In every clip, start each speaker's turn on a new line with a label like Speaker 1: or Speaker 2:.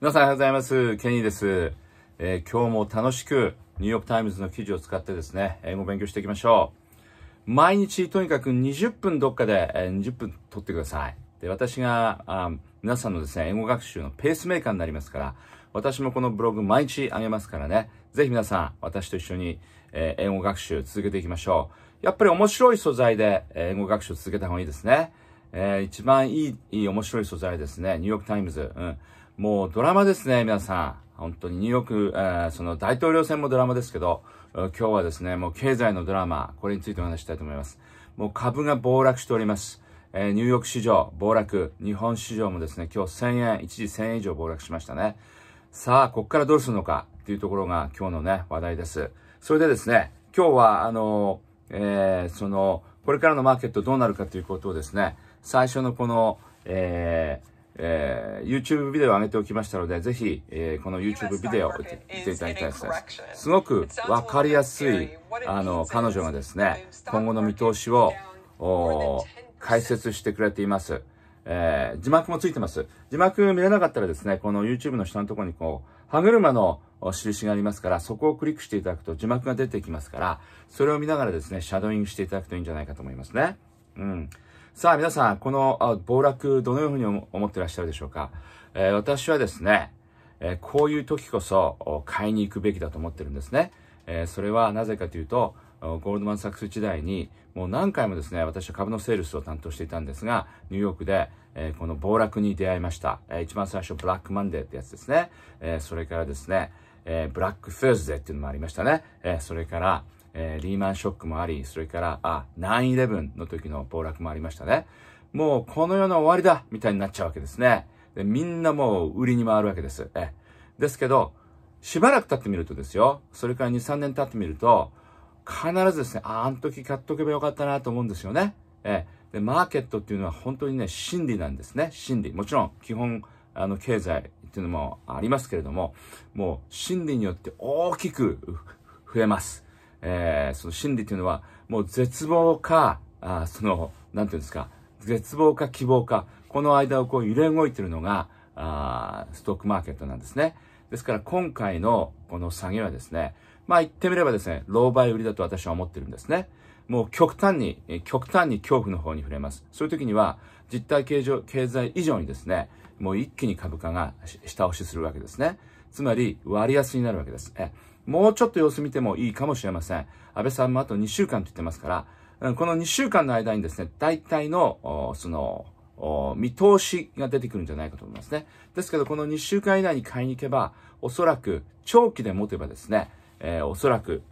Speaker 1: 皆さんおはようございます。ケニーです。えー、今日も楽しくニューヨークタイムズの記事を使ってですね、英語を勉強していきましょう。毎日とにかく20分どっかで、えー、20分取ってください。で、私があ皆さんのですね、英語学習のペースメーカーになりますから、私もこのブログ毎日あげますからね、ぜひ皆さん、私と一緒に、えー、英語学習続けていきましょう。やっぱり面白い素材で、えー、英語学習を続けた方がいいですね。えー、一番いい、いい面白い素材ですね。ニューヨークタイムズ。うん。もうドラマですね、皆さん。本当にニューヨーク、えー、その大統領選もドラマですけど、今日はですね、もう経済のドラマ、これについてお話したいと思います。もう株が暴落しております。えー、ニューヨーク市場暴落、日本市場もですね、今日1000円、一時1000円以上暴落しましたね。さあ、こっからどうするのかっていうところが今日のね、話題です。それでですね、今日は、あの、えー、その、これからのマーケットどうなるかということをですね、最初のこの、えー、えー、YouTube ビデオを上げておきましたので、ぜひ、えー、この YouTube ビデオを見ていただきたいですね。すごくわかりやすい、あの、彼女がですね、今後の見通しを、解説してくれています。えー、字幕もついてます。字幕見れなかったらですね、この YouTube の下のところにこう、歯車の印がありますから、そこをクリックしていただくと字幕が出てきますから、それを見ながらですね、シャドーイングしていただくといいんじゃないかと思いますね。うん。さあ皆さん、この暴落どのように思ってらっしゃるでしょうか、えー、私はですね、えー、こういう時こそ買いに行くべきだと思ってるんですね。えー、それはなぜかというと、ゴールドマン・サックス時代にもう何回もですね、私は株のセールスを担当していたんですが、ニューヨークで、えー、この暴落に出会いました。えー、一番最初、ブラックマンデーってやつですね。えー、それからですね、えー、ブラック・フェーズデーっていうのもありましたね。えー、それから、えー、リーマンショックもあり、それから、あ、9-11の時の暴落もありましたね。もうこの世の終わりだみたいになっちゃうわけですね。でみんなもう売りに回るわけです。えですけど、しばらく経ってみるとですよ、それから2、3年経ってみると、必ずですね、あ、あの時買っとけばよかったなと思うんですよね。えで、マーケットっていうのは本当にね、心理なんですね。心理。もちろん、基本、あの、経済っていうのもありますけれども、もう、心理によって大きく増えます。えー、その真理というのは、もう絶望か、あその、なんていうんですか、絶望か希望か、この間をこう揺れ動いてるのが、あストックマーケットなんですね。ですから今回のこの下げはですね、まあ言ってみればですね、老媒売りだと私は思ってるんですね。もう極端に、極端に恐怖の方に触れます。そういう時には、実体経済以上にですね、もう一気に株価が下押しするわけですね。つまり、割安になるわけです。えもうちょっと様子見てもいいかもしれません。安倍さんもあと2週間と言ってますから、この2週間の間にですね、大体の、その、見通しが出てくるんじゃないかと思いますね。ですけど、この2週間以内に買いに行けば、おそらく、長期で持てばですね、えー、おそらく、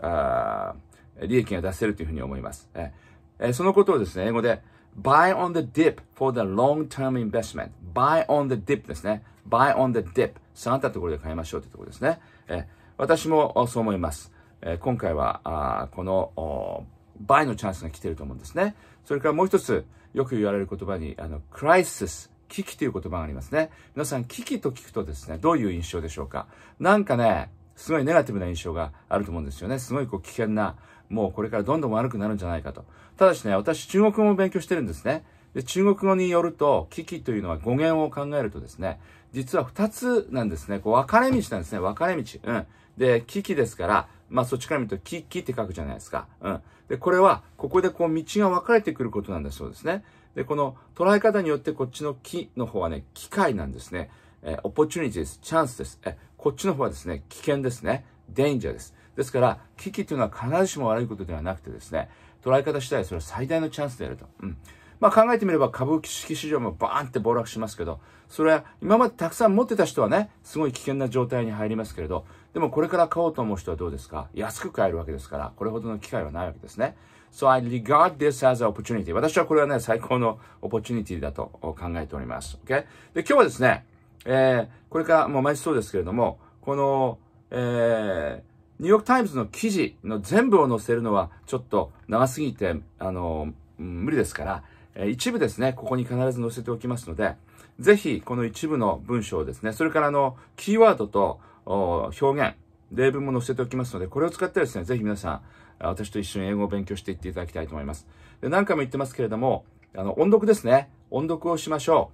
Speaker 1: 利益が出せるというふうに思います。えー、そのことをですね、英語で、buy on the dip for the long-term investment. buy on the dip ですね。buy on the dip. 下がったところで買いましょうというところですね。え私もそう思います。今回は、この倍のチャンスが来ていると思うんですね。それからもう一つ、よく言われる言葉に、あの、クライシス、危機という言葉がありますね。皆さん、危機と聞くとですね、どういう印象でしょうかなんかね、すごいネガティブな印象があると思うんですよね。すごいこう危険な、もうこれからどんどん悪くなるんじゃないかと。ただしね、私、中国語も勉強してるんですね。で中国語によると、危機というのは語源を考えるとですね、実は二つなんですね。こう分かれ道なんですね。分かれ道。うん。で、危機ですから、まあそっちから見ると、危機って書くじゃないですか。うん。で、これは、ここでこう道が分かれてくることなんだそうですね。で、この捉え方によってこっちの木の方はね、機械なんですね。えー、オポチュニティです。チャンスです。え、こっちの方はですね、危険ですね。デンジャーです。ですから、危機というのは必ずしも悪いことではなくてですね、捉え方次第それは最大のチャンスであると。うん。まあ考えてみれば株式市場もバーンって暴落しますけど、それは今までたくさん持ってた人はね、すごい危険な状態に入りますけれど、でもこれから買おうと思う人はどうですか安く買えるわけですから、これほどの機会はないわけですね。So I regard this as an opportunity. 私はこれはね、最高のオポチュニティだと考えております。Okay? で、今日はですね、えー、これからもう毎日そうですけれども、この、えー、ニューヨークタイムズの記事の全部を載せるのはちょっと長すぎて、あの、無理ですから、え一部ですね、ここに必ず載せておきますので、ぜひこの一部の文章をですね、それからあの、キーワードと表現、例文も載せておきますので、これを使ってですね、ぜひ皆さん、私と一緒に英語を勉強していっていただきたいと思います。で何回も言ってますけれども、あの、音読ですね。音読をしましょ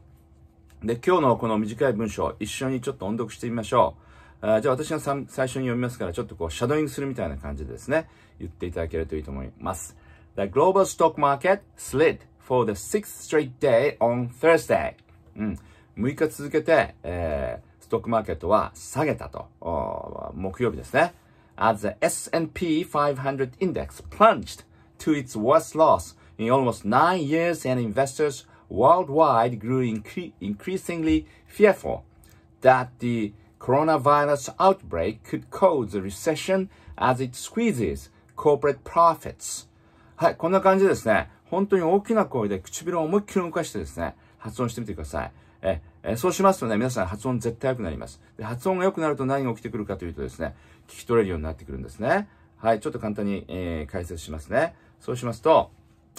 Speaker 1: う。で、今日のこの短い文章、一緒にちょっと音読してみましょう。あじゃあ私が最初に読みますから、ちょっとこう、シャドーイングするみたいな感じでですね、言っていただけるといいと思います。The global stock market slid for the sixth straight day on Thursday。うん。6日続けて、えー、ストックマーケットは下げたと。木曜日ですね。As the S&P 500 index plunged to its worst loss in almost nine years and investors worldwide grew incre increasingly fearful that the coronavirus outbreak could cause a recession as it squeezes corporate profits. はい、こんな感じですね。本当に大きな声で唇を思いっきり動かしてですね、発音してみてください。ええそうしますとね、皆さん発音絶対良くなります。で発音が良くなると何が起きてくるかというとですね、聞き取れるようになってくるんですね。はい、ちょっと簡単に、えー、解説しますね。そうしますと、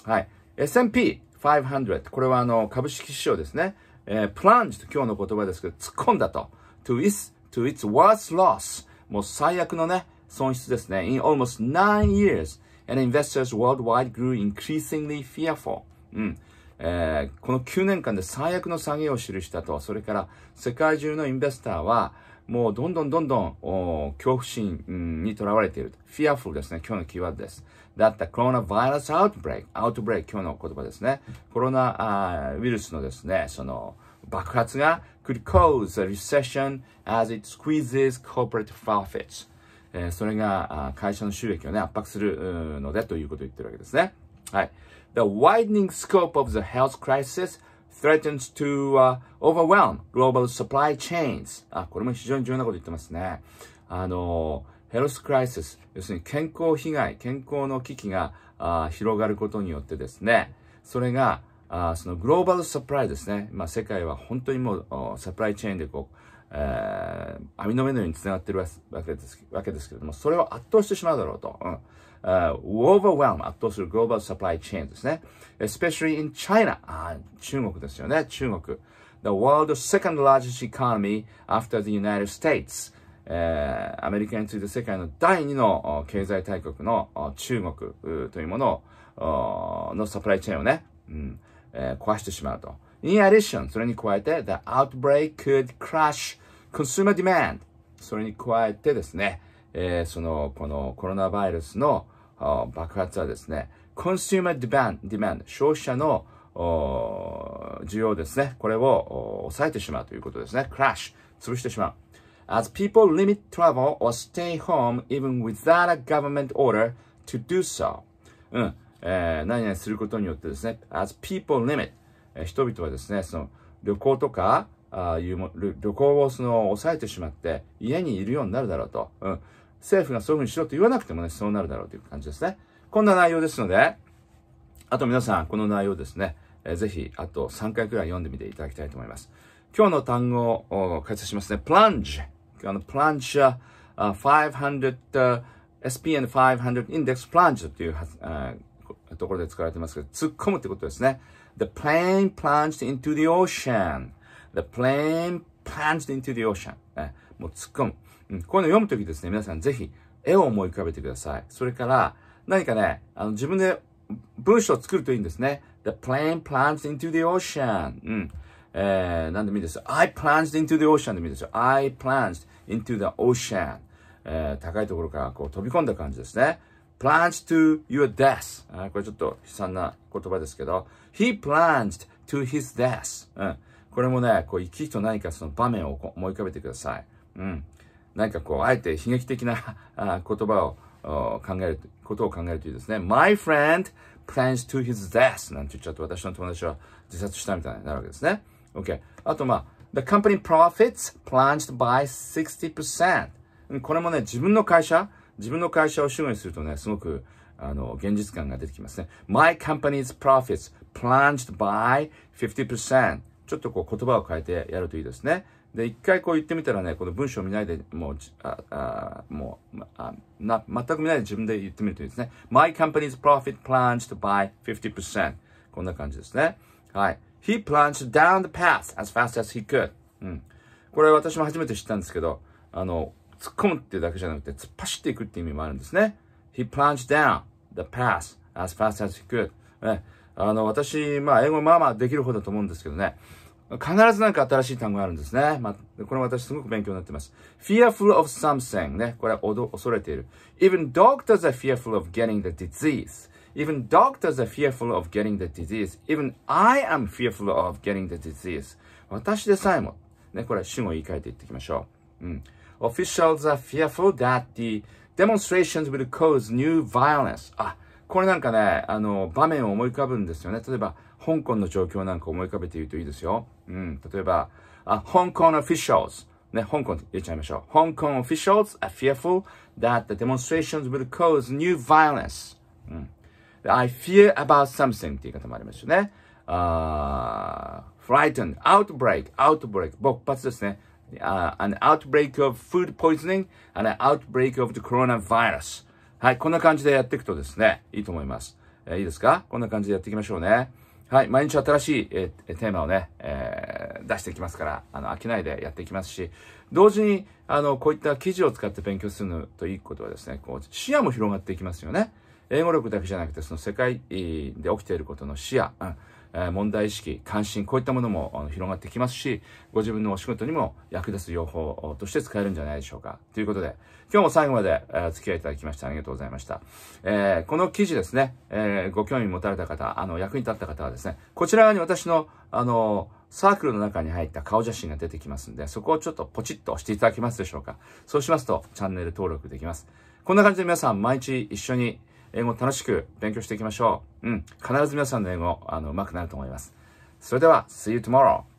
Speaker 1: はい、S&P500、これはあの、株式市場ですね。えー、プランジと今日の言葉ですけど、突っ込んだと。to its, to its worst loss。もう最悪のね、損失ですね。in almost nine years。and investors worldwide grew increasingly fearful. うん。えー、この9年間で最悪の下げを記したと、それから世界中のインベスターは、もうどんどんどんどん恐怖心にとらわれている。fearful ですね。今日のキーワードです。だったコロナバイ o ス outbreak。outbreak 今日の言葉ですね。コロナウイルスのですね、その爆発が could cause a recession as it squeezes corporate profits. えそれが会社の収益をね、圧迫するのでということを言ってるわけですね。はい。The widening scope of the health crisis threatens to、uh, overwhelm global supply chains. あ、これも非常に重要なこと言ってますね。あのヘルスクライシス、要するに健康被害、健康の危機があ広がることによってですね、それが、あそのグローバルサプライですね。まあ、世界は本当にもうサプライチェーンでこう、えー、網の目のように繋がってるわけですわけですけれども、それを圧倒してしまうだろうと。うん uh, overwhelm 圧倒する global supply chain ですね。especially in China あ中国ですよね、中国。The world's second largest economy after the United States、えー、アメリカについて世界の第2の経済大国の中国というものをのサプライチェーンをね、うんえー、壊してしまうと。In addition それに加えて The outbreak could c r u s h consumer demand。それに加えてですね、えー、その、このコロナウイルスの爆発はですね、consumer demand, demand 消費者の需要ですね。これを抑えてしまうということですね。crash 潰してしまう。As people limit travel or stay home even without a government order to do so. うん。えー、何々することによってですね、as people limit 人々はですね、その旅行とか、あいうも旅行をその抑えてしまって、家にいるようになるだろうと。うん。政府がそういうふうにしろと言わなくてもね、そうなるだろうという感じですね。こんな内容ですので、あと皆さん、この内容ですね、えー、ぜひ、あと3回くらい読んでみていただきたいと思います。今日の単語を解説しますね。プランジ。あの、プランジャー500、uh, SPN500 Index Plunge というところで使われてますけど、突っ込むってことですね。The plane plunged into the ocean. The plane plunged into the ocean. もう突っ込む。うん、こういうの読むときですね、皆さんぜひ絵を思い浮かべてください。それから、何かね、あの自分で文章を作るといいんですね。The plane plunged into the ocean. うん。えー、なんでもいいです。よ。I plunged into the ocean でもいいですよ。I plunged into the ocean. えー、高いところからこう飛び込んだ感じですね。plunge to your death. これちょっと悲惨な言葉ですけど。He plunged to his death. うん。これもね、こう、生き生きと何かその場面を思い浮かべてください。うん。何かこう、あえて悲劇的な言葉を考える、ことを考えるというですね。My friend plans to his death なんて言っちゃうと私の友達は自殺したみたいになるわけですね。OK。あとまあ、The company profits plunged by 60%。これもね、自分の会社、自分の会社を主語にするとね、すごく、あの、現実感が出てきますね。My company's profits plunged by 50%. ちょっとこう言葉を変えてやるといいですね。で、一回こう言ってみたらね、この文章を見ないで、もう、ああもうあな、全く見ないで自分で言ってみるといいですね。My company's profit plunged by 50%. こんな感じですね。はい。He plunged down the path as fast as he could. うん。これ私も初めて知ったんですけど、あの、突っ込むっていうだけじゃなくて、突っ走っていくっていう意味もあるんですね。He plunged down the path as fast as he could. ねあの、私、まあ、英語まあまあできる方だと思うんですけどね。必ずなんか新しい単語があるんですね。まあ、これ私すごく勉強になってます。fearful of something ね。これは恐れている。even doctors are fearful of getting the disease. Even doctors are fearful of getting the disease. Even I am fearful of getting the disease. 私でさえも。ね、これは主語を言い換えていっていきましょう。うん。officials are fearful that the demonstrations will cause new violence. あ、これなんかね、あの、場面を思い浮かぶんですよね。例えば、香港の状況なんか思い浮かべて言うといいですよ。うん。例えば、あ、香港 officials。ね、香港って言っちゃいましょう。香港 officials are fearful that the demonstrations will cause new violence. うん。I fear about something って言い方もありますよね。あ、uh, frightened, outbreak, outbreak, 勃発ですね。Uh, an outbreak of food poisoning, an outbreak of the coronavirus. はい、こんな感じでやっていくとですね、いいと思います。えー、いいですかこんな感じでやっていきましょうね。はい、毎日新しい、えー、テーマをね、えー、出していきますから、あの、飽きないでやっていきますし、同時に、あの、こういった記事を使って勉強するのといいことはですね、こう、視野も広がっていきますよね。英語力だけじゃなくて、その世界で起きていることの視野、うんえ問題意識、関心、こういったものも広がってきますし、ご自分のお仕事にも役立つ用法として使えるんじゃないでしょうか。ということで、今日も最後まで、え付き合いいただきましてありがとうございました。えー、この記事ですね、えー、ご興味持たれた方、あの、役に立った方はですね、こちら側に私の、あの、サークルの中に入った顔写真が出てきますんで、そこをちょっとポチッと押していただけますでしょうか。そうしますと、チャンネル登録できます。こんな感じで皆さん、毎日一緒に、英語楽しく勉強していきましょう。うん。必ず皆さんの英語、あの、上手くなると思います。それでは、See you tomorrow!